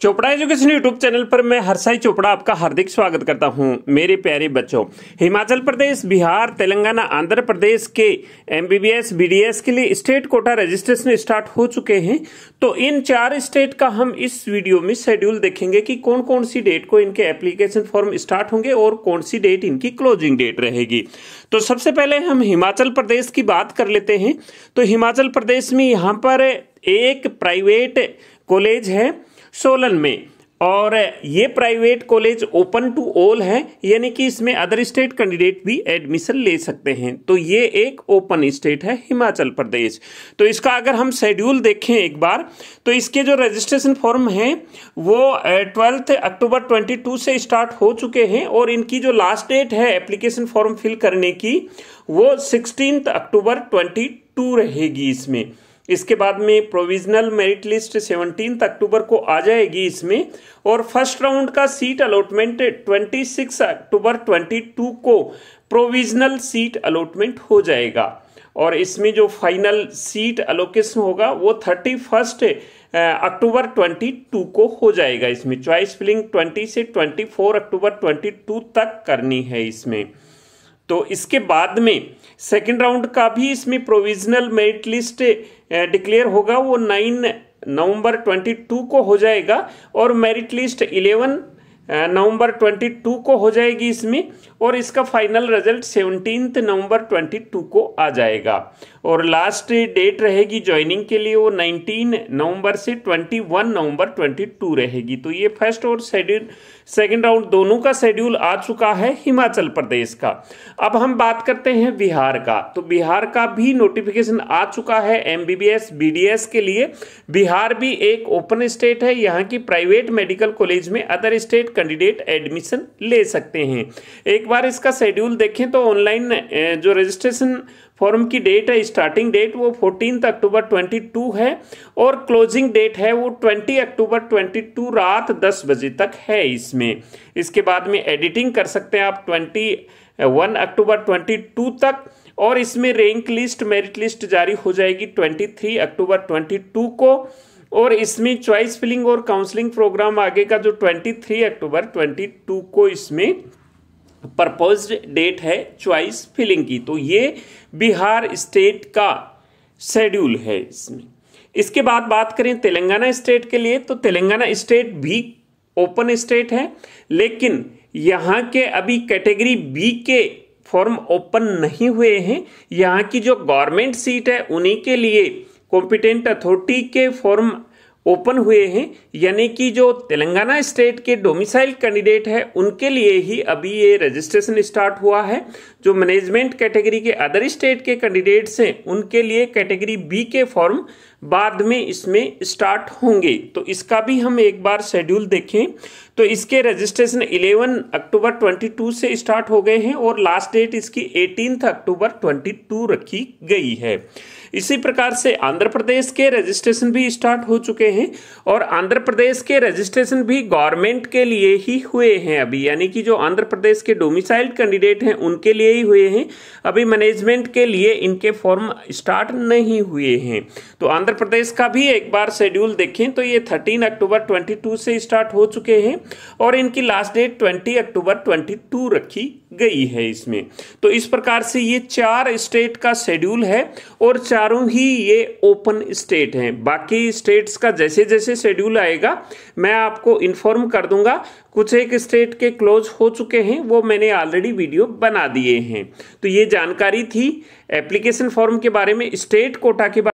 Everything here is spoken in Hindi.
चोपड़ा एजुकेशन यूट्यूब चैनल पर मैं हरसाई चोपड़ा आपका हार्दिक स्वागत करता हूं मेरे प्यारे बच्चों हिमाचल प्रदेश बिहार तेलंगाना आंध्र प्रदेश के एमबीबीएस बीडीएस के लिए स्टेट कोटा रजिस्ट्रेशन स्टार्ट हो चुके हैं तो इन चार स्टेट का हम इस वीडियो में शेड्यूल देखेंगे कि कौन कौन सी डेट को इनके एप्लीकेशन फॉर्म स्टार्ट होंगे और कौन सी डेट इनकी क्लोजिंग डेट रहेगी तो सबसे पहले हम हिमाचल प्रदेश की बात कर लेते हैं तो हिमाचल प्रदेश में यहाँ पर एक प्राइवेट कॉलेज है सोलन में और ये private college open to all है यानी कि इसमें अदर स्टेट कैंडिडेट भी एडमिशन ले सकते हैं तो ये एक ओपन स्टेट है हिमाचल प्रदेश तो इसका अगर हम शेड्यूल देखें एक बार तो इसके जो रजिस्ट्रेशन फॉर्म हैं वो ट्वेल्थ अक्टूबर 22 से स्टार्ट हो चुके हैं और इनकी जो लास्ट डेट है एप्लीकेशन फॉर्म फिल करने की वो सिक्सटीन अक्टूबर ट्वेंटी रहेगी इसमें इसके बाद में provisional merit list seventeen October को आ जाएगी इसमें और फर्स्ट राउंड का सीट अलॉटमेंट 26 अक्टूबर 22 को प्रोविजनल सीट अलॉटमेंट हो जाएगा और इसमें जो फाइनल सीट अलोकेशन होगा वो thirty first October twenty two को हो जाएगा इसमें चॉइस फिलिंग ट्वेंटी से twenty four October twenty two तक करनी है इसमें तो इसके बाद में सेकेंड राउंड का भी इसमें प्रोविजनल मेरिट लिस्ट डिक्लेयर होगा वो नाइन नवंबर 22 को हो जाएगा और मेरिट लिस्ट 11 नवंबर 22 को हो जाएगी इसमें और इसका फाइनल रिजल्ट सेवनटीन नवंबर 22 को आ जाएगा और लास्ट डेट रहेगी ज्वाइनिंग के लिए वो 19 नवंबर से 21 नवंबर 22 रहेगी तो ये फर्स्ट और शेड्यूल सेकेंड राउंड दोनों का शेड्यूल आ चुका है हिमाचल प्रदेश का अब हम बात करते हैं बिहार का तो बिहार का भी नोटिफिकेशन आ चुका है एम बी के लिए बिहार भी एक ओपन स्टेट है यहाँ की प्राइवेट मेडिकल कॉलेज में अदर स्टेट कैंडिडेट एडमिशन ले सकते हैं एक बार इसका शेड्यूल देखें तो ऑनलाइन जो रजिस्ट्रेशन फॉर्म की डेट है स्टार्टिंग डेट वो फोर्टीन अक्टूबर ट्वेंटी टू है और क्लोजिंग डेट है वो ट्वेंटी अक्टूबर ट्वेंटी टू रात दस बजे तक है इसमें इसके बाद में एडिटिंग कर सकते हैं आप twenty one October twenty two तक और इसमें रैंक लिस्ट मेरिट लिस्ट जारी हो जाएगी twenty three October twenty two को और इसमें चॉइस फिलिंग और काउंसलिंग प्रोग्राम आगे का जो twenty three October twenty two को इसमें परपोज डेट है चॉइस फिलिंग की तो ये बिहार स्टेट का शेड्यूल है इसमें इसके बाद बात करें तेलंगाना स्टेट के लिए तो तेलंगाना स्टेट भी ओपन स्टेट है लेकिन यहाँ के अभी कैटेगरी बी के फॉर्म ओपन नहीं हुए हैं यहाँ की जो गवर्नमेंट सीट है उन्हीं के लिए कॉम्पिटेंट अथॉरिटी के फॉर्म ओपन हुए हैं यानी कि जो तेलंगाना स्टेट के डोमिसाइल कैंडिडेट है उनके लिए ही अभी ये रजिस्ट्रेशन स्टार्ट हुआ है जो मैनेजमेंट कैटेगरी के अदर स्टेट के कैंडिडेट्स हैं उनके लिए कैटेगरी बी के फॉर्म बाद में इसमें स्टार्ट होंगे तो इसका भी हम एक बार शेड्यूल देखें तो इसके रजिस्ट्रेशन 11 अक्टूबर 22 से स्टार्ट हो गए हैं और लास्ट डेट इसकी 18 अक्टूबर 22 रखी गई है इसी प्रकार से आंध्र प्रदेश के रजिस्ट्रेशन भी स्टार्ट हो चुके हैं हैं और आंध्र प्रदेश के रजिस्ट्रेशन भी गवर्नमेंट के लिए ही हुए हैं अभी यानी कि जो आंध्र प्रदेश के डोमिसाइल्ड कैंडिडेट हैं उनके लिए ही हुए हैं अभी मैनेजमेंट के लिए इनके फॉर्म स्टार्ट नहीं हुए हैं तो आंध्र प्रदेश का भी एक बार शेड्यूल देखें तो ये थर्टीन अक्टूबर ट्वेंटी से स्टार्ट हो चुके हैं और इनकी last date twenty October twenty रखी गई है इसमें तो इस प्रकार से ये चार स्टेट का शेड्यूल है और चारों ही ये ओपन स्टेट हैं बाकी स्टेट्स का जैसे जैसे शेड्यूल आएगा मैं आपको इन्फॉर्म कर दूंगा कुछ एक स्टेट के क्लोज हो चुके हैं वो मैंने ऑलरेडी वीडियो बना दिए हैं तो ये जानकारी थी एप्लीकेशन फॉर्म के बारे में स्टेट कोटा के बारे